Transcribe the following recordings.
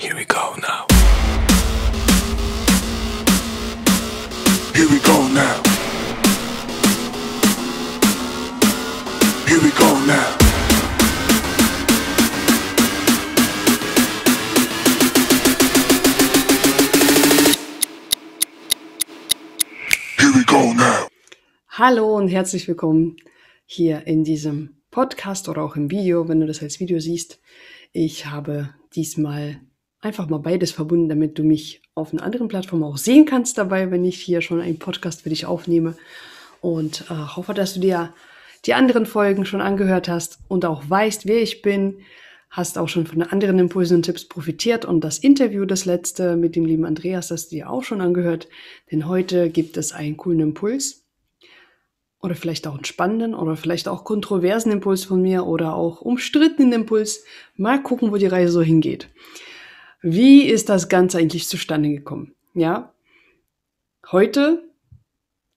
Here we go now. Here we go now. Here we go now. Here we go now. Hallo und herzlich willkommen hier in diesem Podcast oder auch im Video, wenn du das als Video siehst. Ich habe diesmal einfach mal beides verbunden, damit du mich auf einer anderen Plattform auch sehen kannst dabei, wenn ich hier schon einen Podcast für dich aufnehme. Und äh, hoffe, dass du dir die anderen Folgen schon angehört hast und auch weißt, wer ich bin. Hast auch schon von den anderen Impulsen und Tipps profitiert und das Interview, das letzte mit dem lieben Andreas, das du dir auch schon angehört. Denn heute gibt es einen coolen Impuls oder vielleicht auch einen spannenden oder vielleicht auch kontroversen Impuls von mir oder auch umstrittenen Impuls. Mal gucken, wo die Reise so hingeht. Wie ist das Ganze eigentlich zustande gekommen? Ja, heute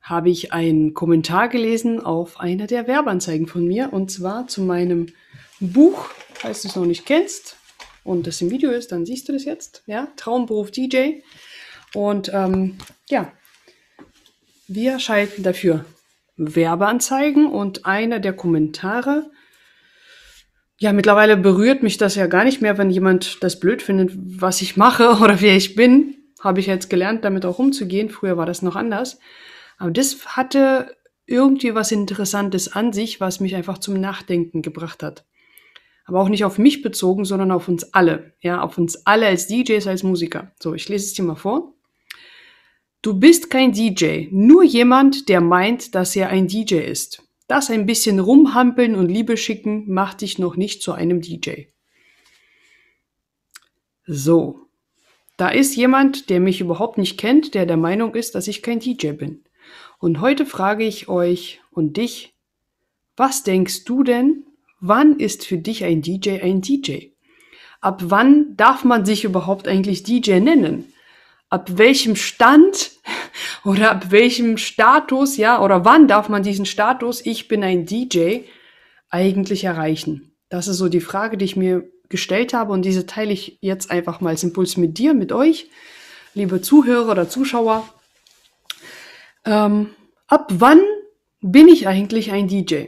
habe ich einen Kommentar gelesen auf einer der Werbeanzeigen von mir und zwar zu meinem Buch, falls du es noch nicht kennst und das im Video ist, dann siehst du das jetzt. Ja, Traumberuf DJ und ähm, ja, wir schalten dafür Werbeanzeigen und einer der Kommentare ja, mittlerweile berührt mich das ja gar nicht mehr, wenn jemand das blöd findet, was ich mache oder wer ich bin. Habe ich jetzt gelernt, damit auch umzugehen. Früher war das noch anders. Aber das hatte irgendwie was Interessantes an sich, was mich einfach zum Nachdenken gebracht hat. Aber auch nicht auf mich bezogen, sondern auf uns alle. Ja, auf uns alle als DJs, als Musiker. So, ich lese es dir mal vor. Du bist kein DJ, nur jemand, der meint, dass er ein DJ ist. Das ein bisschen rumhampeln und Liebe schicken macht dich noch nicht zu einem DJ. So. Da ist jemand, der mich überhaupt nicht kennt, der der Meinung ist, dass ich kein DJ bin. Und heute frage ich euch und dich, was denkst du denn, wann ist für dich ein DJ ein DJ? Ab wann darf man sich überhaupt eigentlich DJ nennen? ab welchem Stand oder ab welchem Status, ja, oder wann darf man diesen Status, ich bin ein DJ, eigentlich erreichen? Das ist so die Frage, die ich mir gestellt habe und diese teile ich jetzt einfach mal als Impuls mit dir, mit euch, liebe Zuhörer oder Zuschauer. Ähm, ab wann bin ich eigentlich ein DJ?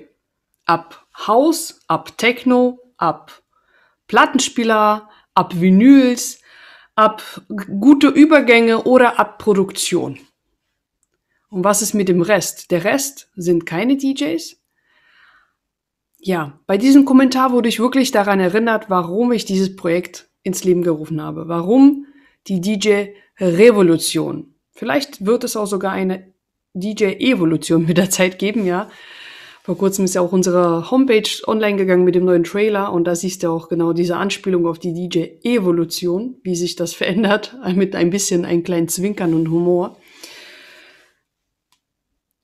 Ab House, ab Techno, ab Plattenspieler, ab Vinyls, ab gute Übergänge oder ab Produktion. Und was ist mit dem Rest? Der Rest sind keine DJs. Ja, bei diesem Kommentar wurde ich wirklich daran erinnert, warum ich dieses Projekt ins Leben gerufen habe. Warum die DJ-Revolution? Vielleicht wird es auch sogar eine DJ-Evolution mit der Zeit geben, ja vor kurzem ist ja auch unsere Homepage online gegangen mit dem neuen Trailer und da siehst du auch genau diese Anspielung auf die DJ-Evolution, wie sich das verändert, mit ein bisschen einen kleinen Zwinkern und Humor.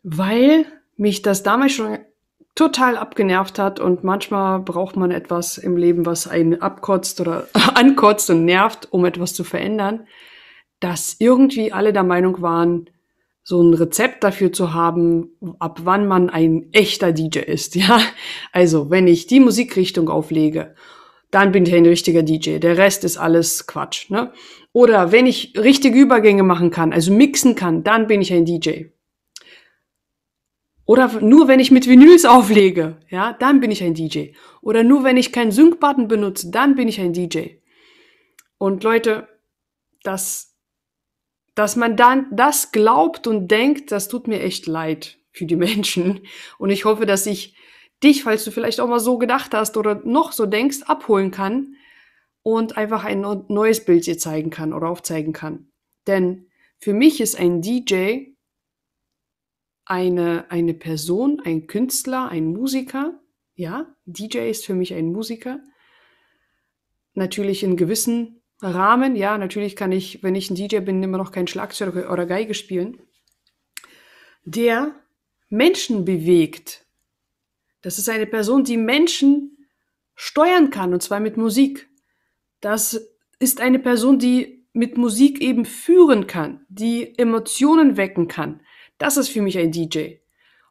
Weil mich das damals schon total abgenervt hat und manchmal braucht man etwas im Leben, was einen abkotzt oder ankotzt und nervt, um etwas zu verändern, dass irgendwie alle der Meinung waren, so ein Rezept dafür zu haben, ab wann man ein echter DJ ist, ja. Also, wenn ich die Musikrichtung auflege, dann bin ich ein richtiger DJ. Der Rest ist alles Quatsch, ne? Oder wenn ich richtige Übergänge machen kann, also mixen kann, dann bin ich ein DJ. Oder nur wenn ich mit Vinyls auflege, ja, dann bin ich ein DJ. Oder nur wenn ich keinen Sync-Button benutze, dann bin ich ein DJ. Und Leute, das dass man dann das glaubt und denkt, das tut mir echt leid für die Menschen. Und ich hoffe, dass ich dich, falls du vielleicht auch mal so gedacht hast oder noch so denkst, abholen kann und einfach ein neues Bild dir zeigen kann oder aufzeigen kann. Denn für mich ist ein DJ eine, eine Person, ein Künstler, ein Musiker. Ja, DJ ist für mich ein Musiker. Natürlich in gewissen Rahmen, ja, natürlich kann ich, wenn ich ein DJ bin, immer noch kein Schlagzeug oder Geige spielen, der Menschen bewegt. Das ist eine Person, die Menschen steuern kann, und zwar mit Musik. Das ist eine Person, die mit Musik eben führen kann, die Emotionen wecken kann. Das ist für mich ein DJ.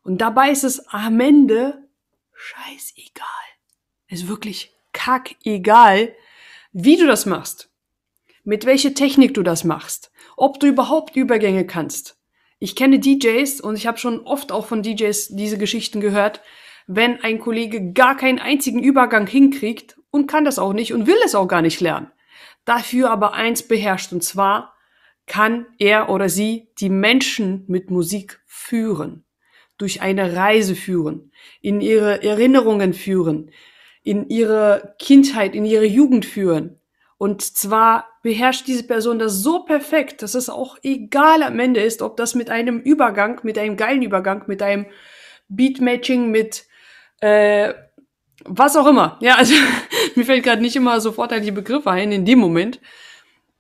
Und dabei ist es am Ende scheißegal. Es Ist wirklich kackegal, wie du das machst mit welcher Technik du das machst, ob du überhaupt Übergänge kannst. Ich kenne DJs und ich habe schon oft auch von DJs diese Geschichten gehört, wenn ein Kollege gar keinen einzigen Übergang hinkriegt und kann das auch nicht und will es auch gar nicht lernen. Dafür aber eins beherrscht und zwar kann er oder sie die Menschen mit Musik führen, durch eine Reise führen, in ihre Erinnerungen führen, in ihre Kindheit, in ihre Jugend führen, und zwar beherrscht diese Person das so perfekt, dass es auch egal am Ende ist, ob das mit einem Übergang, mit einem geilen Übergang, mit einem Beatmatching, mit äh, was auch immer. Ja, also mir fällt gerade nicht immer sofort an die Begriffe ein in dem Moment.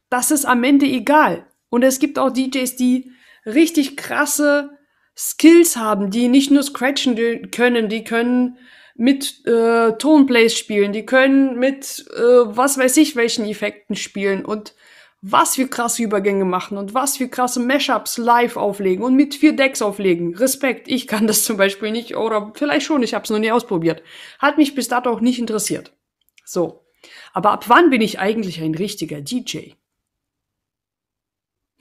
Das ist am Ende egal. Und es gibt auch DJs, die richtig krasse Skills haben, die nicht nur scratchen können, die können mit äh, Toneplays spielen, die können mit äh, was weiß ich welchen Effekten spielen und was für krasse Übergänge machen und was für krasse Mashups live auflegen und mit vier Decks auflegen. Respekt, ich kann das zum Beispiel nicht oder vielleicht schon, ich habe es noch nie ausprobiert. Hat mich bis dato auch nicht interessiert. So, aber ab wann bin ich eigentlich ein richtiger DJ?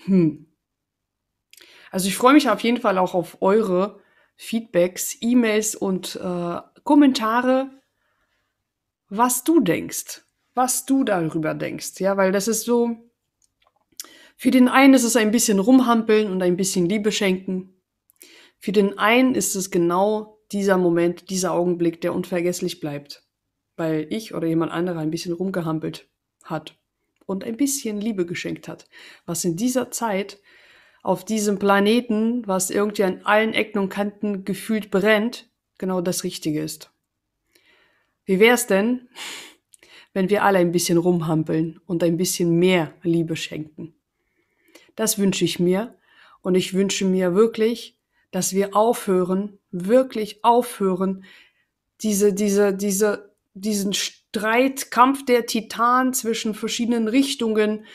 Hm. Also ich freue mich auf jeden Fall auch auf eure Feedbacks, E-Mails und äh, Kommentare, was du denkst, was du darüber denkst. Ja, weil das ist so, für den einen ist es ein bisschen rumhampeln und ein bisschen Liebe schenken. Für den einen ist es genau dieser Moment, dieser Augenblick, der unvergesslich bleibt, weil ich oder jemand anderer ein bisschen rumgehampelt hat und ein bisschen Liebe geschenkt hat, was in dieser Zeit auf diesem Planeten, was irgendwie an allen Ecken und Kanten gefühlt brennt, genau das Richtige ist. Wie wär's denn, wenn wir alle ein bisschen rumhampeln und ein bisschen mehr Liebe schenken? Das wünsche ich mir und ich wünsche mir wirklich, dass wir aufhören, wirklich aufhören, diese, diese, diese, diesen Streit, Kampf der Titan zwischen verschiedenen Richtungen,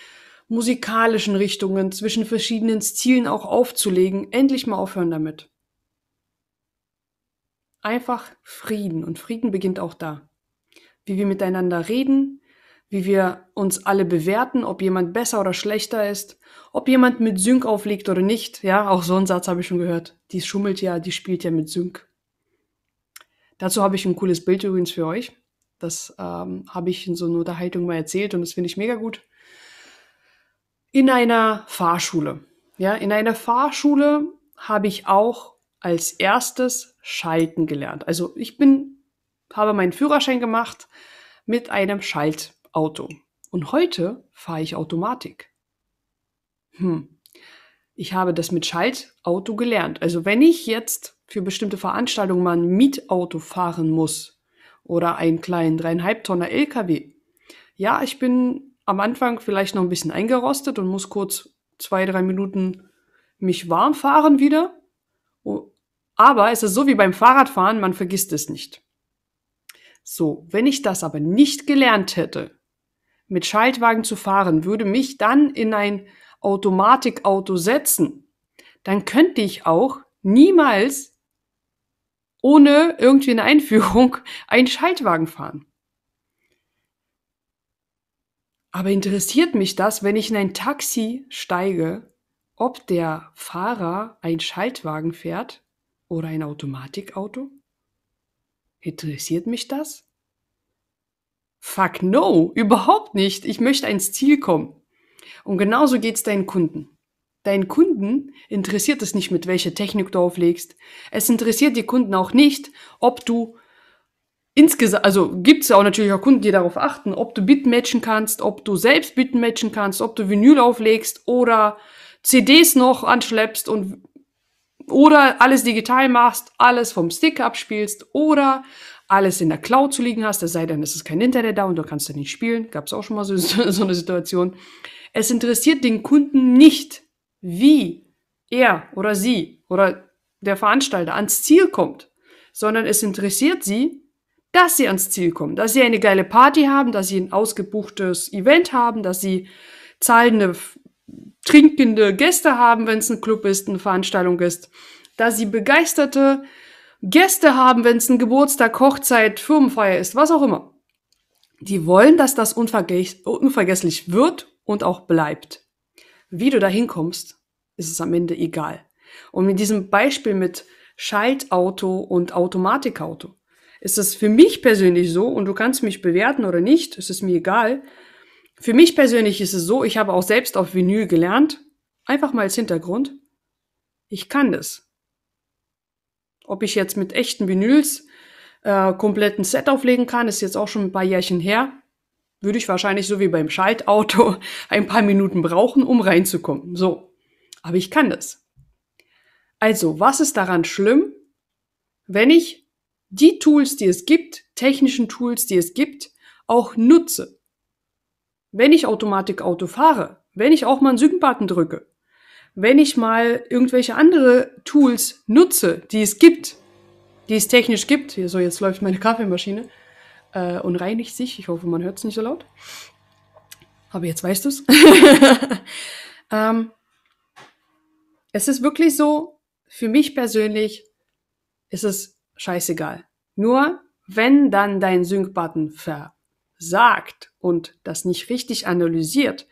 musikalischen Richtungen, zwischen verschiedenen Stilen auch aufzulegen, endlich mal aufhören damit einfach Frieden. Und Frieden beginnt auch da. Wie wir miteinander reden, wie wir uns alle bewerten, ob jemand besser oder schlechter ist, ob jemand mit Sync auflegt oder nicht. Ja, auch so einen Satz habe ich schon gehört. Die schummelt ja, die spielt ja mit Sync. Dazu habe ich ein cooles Bild übrigens für euch. Das ähm, habe ich in so einer Unterhaltung mal erzählt und das finde ich mega gut. In einer Fahrschule. Ja, in einer Fahrschule habe ich auch als erstes Schalten gelernt. Also ich bin, habe meinen Führerschein gemacht mit einem Schaltauto. Und heute fahre ich Automatik. Hm. Ich habe das mit Schaltauto gelernt. Also wenn ich jetzt für bestimmte Veranstaltungen mal ein Mietauto fahren muss oder einen kleinen dreieinhalb Tonner LKW, ja, ich bin am Anfang vielleicht noch ein bisschen eingerostet und muss kurz zwei, drei Minuten mich warm fahren wieder, aber es ist so wie beim Fahrradfahren, man vergisst es nicht. So, wenn ich das aber nicht gelernt hätte, mit Schaltwagen zu fahren, würde mich dann in ein Automatikauto setzen, dann könnte ich auch niemals ohne irgendwie eine Einführung einen Schaltwagen fahren. Aber interessiert mich das, wenn ich in ein Taxi steige, ob der Fahrer einen Schaltwagen fährt? Oder ein Automatikauto? Interessiert mich das? Fuck no, überhaupt nicht. Ich möchte ans Ziel kommen. Und genauso geht es deinen Kunden. Deinen Kunden interessiert es nicht, mit welcher Technik du auflegst. Es interessiert die Kunden auch nicht, ob du insgesamt, also gibt's ja auch natürlich auch Kunden, die darauf achten, ob du Bitmatchen kannst, ob du selbst Bitmatchen kannst, ob du Vinyl auflegst oder CDs noch anschleppst und oder alles digital machst, alles vom Stick abspielst oder alles in der Cloud zu liegen hast, es sei denn, es ist kein Internet da und du kannst da nicht spielen. Gab es auch schon mal so, so eine Situation. Es interessiert den Kunden nicht, wie er oder sie oder der Veranstalter ans Ziel kommt, sondern es interessiert sie, dass sie ans Ziel kommen, dass sie eine geile Party haben, dass sie ein ausgebuchtes Event haben, dass sie zahlende trinkende Gäste haben, wenn es ein Club ist, eine Veranstaltung ist, dass sie begeisterte Gäste haben, wenn es ein Geburtstag, Hochzeit, Firmenfeier ist, was auch immer. Die wollen, dass das unvergesslich wird und auch bleibt. Wie du da hinkommst, ist es am Ende egal. Und mit diesem Beispiel mit Schaltauto und Automatikauto ist es für mich persönlich so, und du kannst mich bewerten oder nicht, es ist mir egal, für mich persönlich ist es so, ich habe auch selbst auf Vinyl gelernt. Einfach mal als Hintergrund. Ich kann das. Ob ich jetzt mit echten Vinyls äh, kompletten Set auflegen kann, ist jetzt auch schon ein paar Jährchen her. Würde ich wahrscheinlich so wie beim Schaltauto ein paar Minuten brauchen, um reinzukommen. So. Aber ich kann das. Also, was ist daran schlimm, wenn ich die Tools, die es gibt, technischen Tools, die es gibt, auch nutze? wenn ich Automatikauto fahre, wenn ich auch mal einen Sügenbutton drücke, wenn ich mal irgendwelche andere Tools nutze, die es gibt, die es technisch gibt, Hier, so jetzt läuft meine Kaffeemaschine äh, und reinigt sich, ich hoffe, man hört es nicht so laut, aber jetzt weißt du es. ähm, es ist wirklich so, für mich persönlich ist es scheißegal. Nur wenn dann dein Sync-Button ver sagt und das nicht richtig analysiert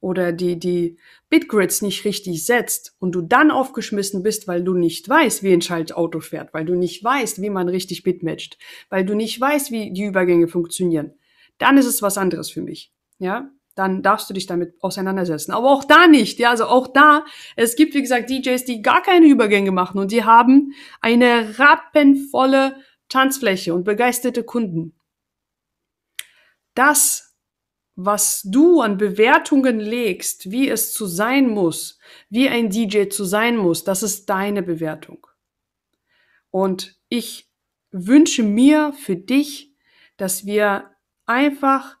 oder die, die Bitgrids nicht richtig setzt und du dann aufgeschmissen bist, weil du nicht weißt, wie ein Schaltauto fährt, weil du nicht weißt, wie man richtig bitmatcht, weil du nicht weißt, wie die Übergänge funktionieren, dann ist es was anderes für mich. Ja, dann darfst du dich damit auseinandersetzen. Aber auch da nicht, ja, also auch da, es gibt, wie gesagt, DJs, die gar keine Übergänge machen und die haben eine rappenvolle Tanzfläche und begeisterte Kunden das, was du an Bewertungen legst, wie es zu sein muss, wie ein DJ zu sein muss, das ist deine Bewertung. Und ich wünsche mir für dich, dass wir einfach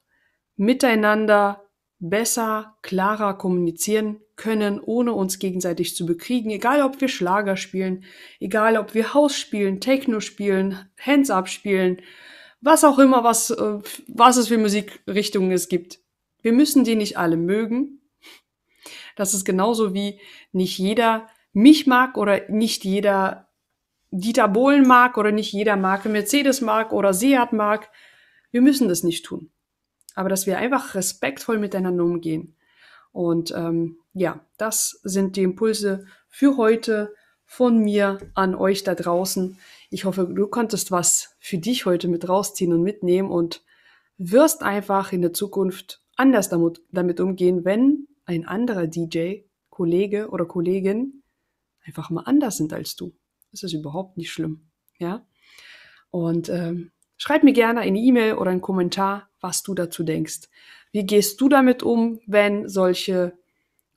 miteinander besser, klarer kommunizieren können, ohne uns gegenseitig zu bekriegen, egal ob wir Schlager spielen, egal ob wir Haus spielen, Techno spielen, Hands-up spielen, was auch immer, was, äh, was es für Musikrichtungen es gibt. Wir müssen die nicht alle mögen. Das ist genauso wie nicht jeder mich mag oder nicht jeder Dieter Bohlen mag oder nicht jeder Marke Mercedes mag oder Seat mag. Wir müssen das nicht tun. Aber dass wir einfach respektvoll miteinander umgehen. Und ähm, ja, das sind die Impulse für heute von mir an euch da draußen. Ich hoffe, du konntest was für dich heute mit rausziehen und mitnehmen und wirst einfach in der Zukunft anders damit, damit umgehen, wenn ein anderer DJ, Kollege oder Kollegin einfach mal anders sind als du. Das ist überhaupt nicht schlimm. Ja? Und ähm, schreib mir gerne eine E-Mail oder einen Kommentar, was du dazu denkst. Wie gehst du damit um, wenn solche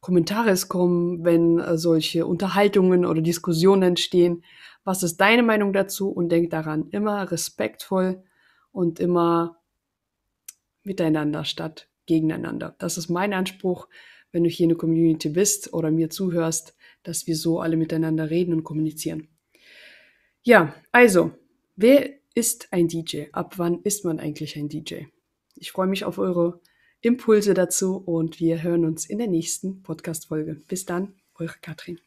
Kommentare kommen, wenn äh, solche Unterhaltungen oder Diskussionen entstehen. Was ist deine Meinung dazu? Und denk daran, immer respektvoll und immer miteinander statt gegeneinander. Das ist mein Anspruch, wenn du hier in der Community bist oder mir zuhörst, dass wir so alle miteinander reden und kommunizieren. Ja, also, wer ist ein DJ? Ab wann ist man eigentlich ein DJ? Ich freue mich auf eure Impulse dazu und wir hören uns in der nächsten Podcast-Folge. Bis dann, eure Katrin.